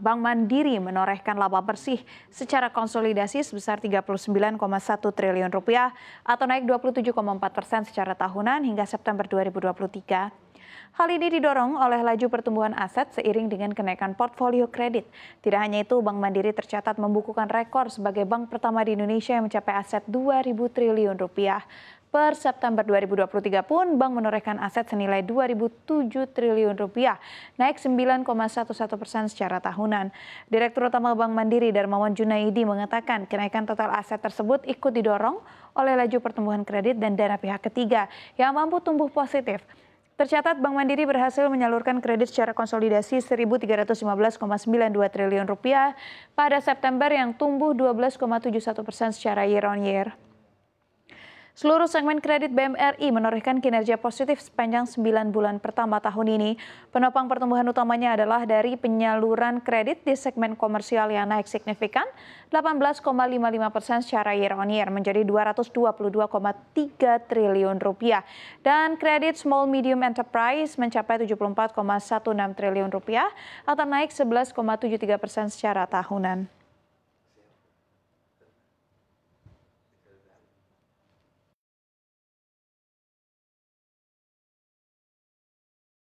Bank Mandiri menorehkan laba bersih secara konsolidasi sebesar 39,1 triliun rupiah atau naik 27,4 persen secara tahunan hingga September 2023. Hal ini didorong oleh laju pertumbuhan aset seiring dengan kenaikan portfolio kredit. Tidak hanya itu, Bank Mandiri tercatat membukukan rekor sebagai bank pertama di Indonesia yang mencapai aset 2.000 triliun rupiah. Per September 2023 pun bank menorehkan aset senilai 2.007 triliun rupiah, naik 9,11 persen secara tahunan. Direktur Utama Bank Mandiri Darmawan Junaidi mengatakan kenaikan total aset tersebut ikut didorong oleh laju pertumbuhan kredit dan dana pihak ketiga yang mampu tumbuh positif. Tercatat Bank Mandiri berhasil menyalurkan kredit secara konsolidasi 1.315,92 triliun rupiah pada September yang tumbuh 12,71 persen secara year on year. Seluruh segmen kredit BMRI menorehkan kinerja positif sepanjang 9 bulan pertama tahun ini. Penopang pertumbuhan utamanya adalah dari penyaluran kredit di segmen komersial yang naik signifikan 18,55 persen secara year on year menjadi 222,3 triliun rupiah. Dan kredit small medium enterprise mencapai 74,16 triliun rupiah atau naik 11,73 persen secara tahunan.